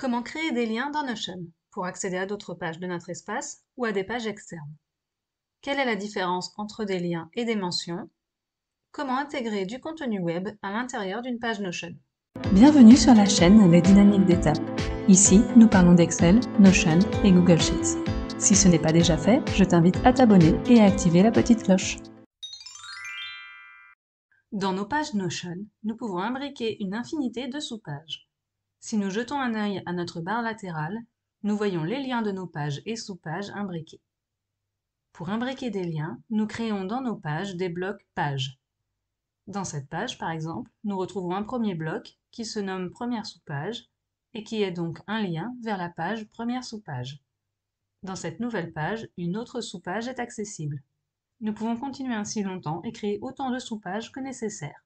Comment créer des liens dans Notion pour accéder à d'autres pages de notre espace ou à des pages externes Quelle est la différence entre des liens et des mentions Comment intégrer du contenu web à l'intérieur d'une page Notion Bienvenue sur la chaîne Les Dynamiques d'État. Ici, nous parlons d'Excel, Notion et Google Sheets. Si ce n'est pas déjà fait, je t'invite à t'abonner et à activer la petite cloche. Dans nos pages Notion, nous pouvons imbriquer une infinité de sous-pages. Si nous jetons un œil à notre barre latérale, nous voyons les liens de nos pages et sous-pages imbriqués. Pour imbriquer des liens, nous créons dans nos pages des blocs pages. Dans cette page, par exemple, nous retrouvons un premier bloc qui se nomme première sous-page et qui est donc un lien vers la page première sous-page. Dans cette nouvelle page, une autre sous-page est accessible. Nous pouvons continuer ainsi longtemps et créer autant de sous-pages que nécessaire.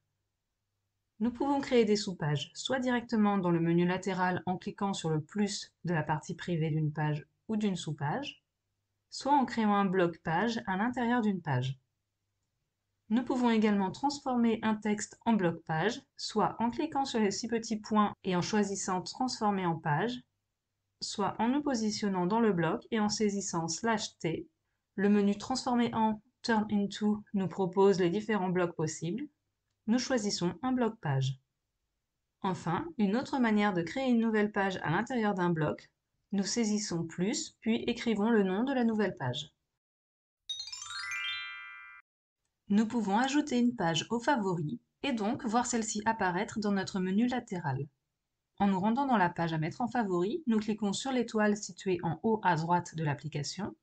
Nous pouvons créer des sous-pages, soit directement dans le menu latéral en cliquant sur le plus de la partie privée d'une page ou d'une sous-page, soit en créant un bloc page à l'intérieur d'une page. Nous pouvons également transformer un texte en bloc page, soit en cliquant sur les six petits points et en choisissant Transformer en page, soit en nous positionnant dans le bloc et en saisissant slash T. Le menu Transformer en Turn into nous propose les différents blocs possibles nous choisissons un bloc page. Enfin, une autre manière de créer une nouvelle page à l'intérieur d'un bloc, nous saisissons plus, puis écrivons le nom de la nouvelle page. Nous pouvons ajouter une page aux favoris et donc voir celle-ci apparaître dans notre menu latéral. En nous rendant dans la page à mettre en favori, nous cliquons sur l'étoile située en haut à droite de l'application.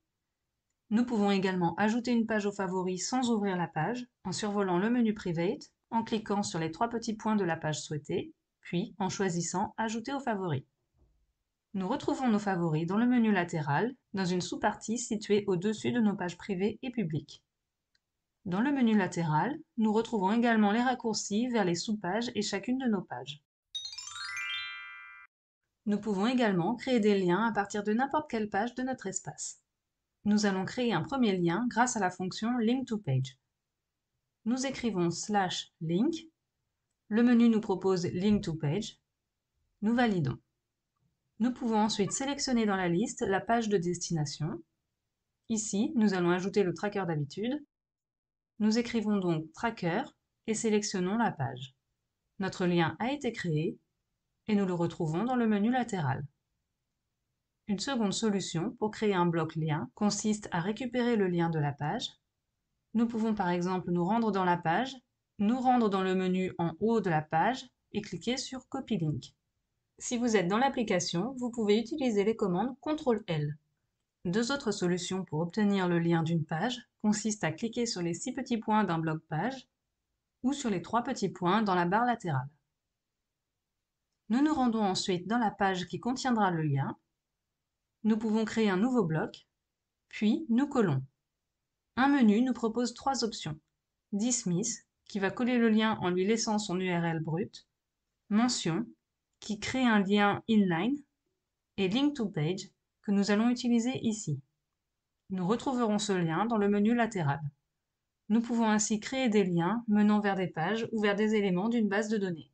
Nous pouvons également ajouter une page aux favoris sans ouvrir la page en survolant le menu Private en cliquant sur les trois petits points de la page souhaitée, puis en choisissant Ajouter aux favoris. Nous retrouvons nos favoris dans le menu latéral, dans une sous-partie située au-dessus de nos pages privées et publiques. Dans le menu latéral, nous retrouvons également les raccourcis vers les sous-pages et chacune de nos pages. Nous pouvons également créer des liens à partir de n'importe quelle page de notre espace. Nous allons créer un premier lien grâce à la fonction Link to Page nous écrivons slash link. Le menu nous propose Link to Page. Nous validons. Nous pouvons ensuite sélectionner dans la liste la page de destination. Ici, nous allons ajouter le tracker d'habitude. Nous écrivons donc Tracker et sélectionnons la page. Notre lien a été créé et nous le retrouvons dans le menu latéral. Une seconde solution pour créer un bloc lien consiste à récupérer le lien de la page nous pouvons par exemple nous rendre dans la page, nous rendre dans le menu en haut de la page et cliquer sur Copy Link. Si vous êtes dans l'application, vous pouvez utiliser les commandes CTRL-L. Deux autres solutions pour obtenir le lien d'une page consistent à cliquer sur les six petits points d'un bloc page ou sur les trois petits points dans la barre latérale. Nous nous rendons ensuite dans la page qui contiendra le lien. Nous pouvons créer un nouveau bloc, puis nous collons. Un menu nous propose trois options. Dismiss, qui va coller le lien en lui laissant son URL brut. Mention, qui crée un lien inline. Et Link to Page, que nous allons utiliser ici. Nous retrouverons ce lien dans le menu latéral. Nous pouvons ainsi créer des liens menant vers des pages ou vers des éléments d'une base de données.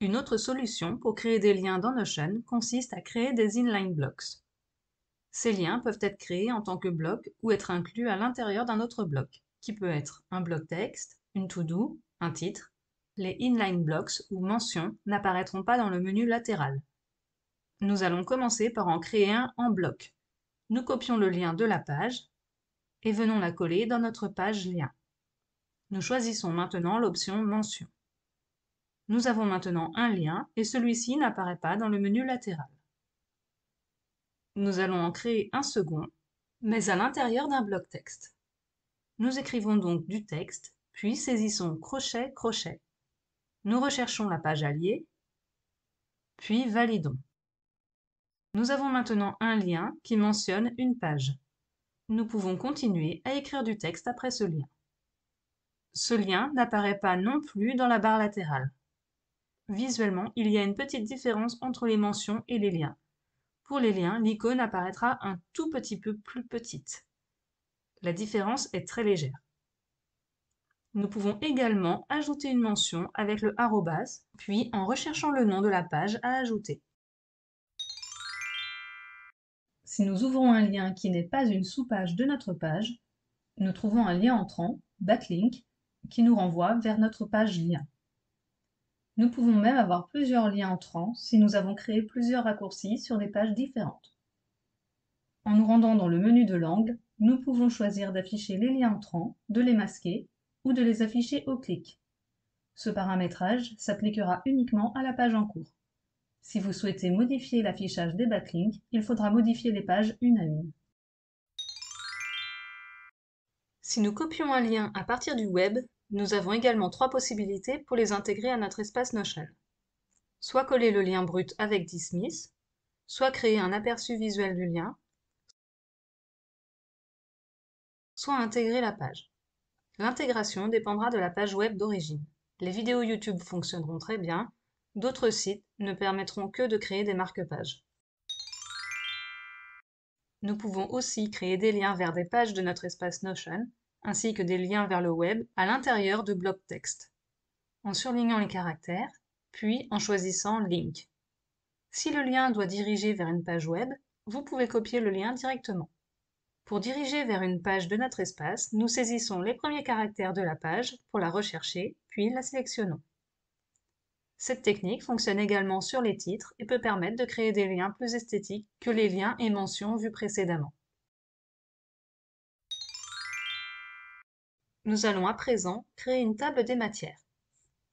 Une autre solution pour créer des liens dans Notion consiste à créer des inline blocks. Ces liens peuvent être créés en tant que bloc ou être inclus à l'intérieur d'un autre bloc, qui peut être un bloc texte, une to-do, un titre. Les inline blocks ou mentions n'apparaîtront pas dans le menu latéral. Nous allons commencer par en créer un en bloc. Nous copions le lien de la page et venons la coller dans notre page lien. Nous choisissons maintenant l'option mention. Nous avons maintenant un lien et celui-ci n'apparaît pas dans le menu latéral. Nous allons en créer un second, mais à l'intérieur d'un bloc texte. Nous écrivons donc du texte, puis saisissons crochet, crochet. Nous recherchons la page alliée, puis validons. Nous avons maintenant un lien qui mentionne une page. Nous pouvons continuer à écrire du texte après ce lien. Ce lien n'apparaît pas non plus dans la barre latérale. Visuellement, il y a une petite différence entre les mentions et les liens. Pour les liens, l'icône apparaîtra un tout petit peu plus petite. La différence est très légère. Nous pouvons également ajouter une mention avec le arrobas, puis en recherchant le nom de la page à ajouter. Si nous ouvrons un lien qui n'est pas une sous-page de notre page, nous trouvons un lien entrant, backlink, qui nous renvoie vers notre page lien. Nous pouvons même avoir plusieurs liens entrants si nous avons créé plusieurs raccourcis sur des pages différentes. En nous rendant dans le menu de l'angle, nous pouvons choisir d'afficher les liens entrants, de les masquer ou de les afficher au clic. Ce paramétrage s'appliquera uniquement à la page en cours. Si vous souhaitez modifier l'affichage des backlinks, il faudra modifier les pages une à une. Si nous copions un lien à partir du web, nous avons également trois possibilités pour les intégrer à notre espace Notion. Soit coller le lien brut avec Dismiss, soit créer un aperçu visuel du lien, soit intégrer la page. L'intégration dépendra de la page web d'origine. Les vidéos YouTube fonctionneront très bien, d'autres sites ne permettront que de créer des marque-pages. Nous pouvons aussi créer des liens vers des pages de notre espace Notion ainsi que des liens vers le web à l'intérieur de blocs texte, en surlignant les caractères, puis en choisissant Link. Si le lien doit diriger vers une page web, vous pouvez copier le lien directement. Pour diriger vers une page de notre espace, nous saisissons les premiers caractères de la page pour la rechercher, puis la sélectionnons. Cette technique fonctionne également sur les titres et peut permettre de créer des liens plus esthétiques que les liens et mentions vus précédemment. Nous allons à présent créer une table des matières.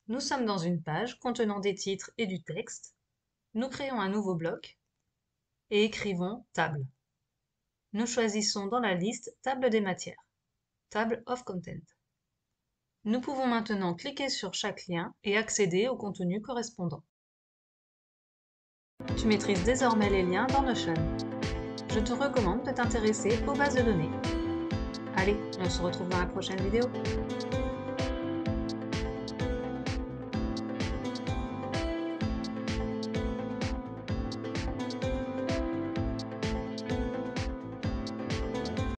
Nous sommes dans une page contenant des titres et du texte. Nous créons un nouveau bloc et écrivons table. Nous choisissons dans la liste table des matières, table of content. Nous pouvons maintenant cliquer sur chaque lien et accéder au contenu correspondant. Tu maîtrises désormais les liens dans Notion. Je te recommande de t'intéresser aux bases de données. Allez, on se retrouve dans la prochaine vidéo.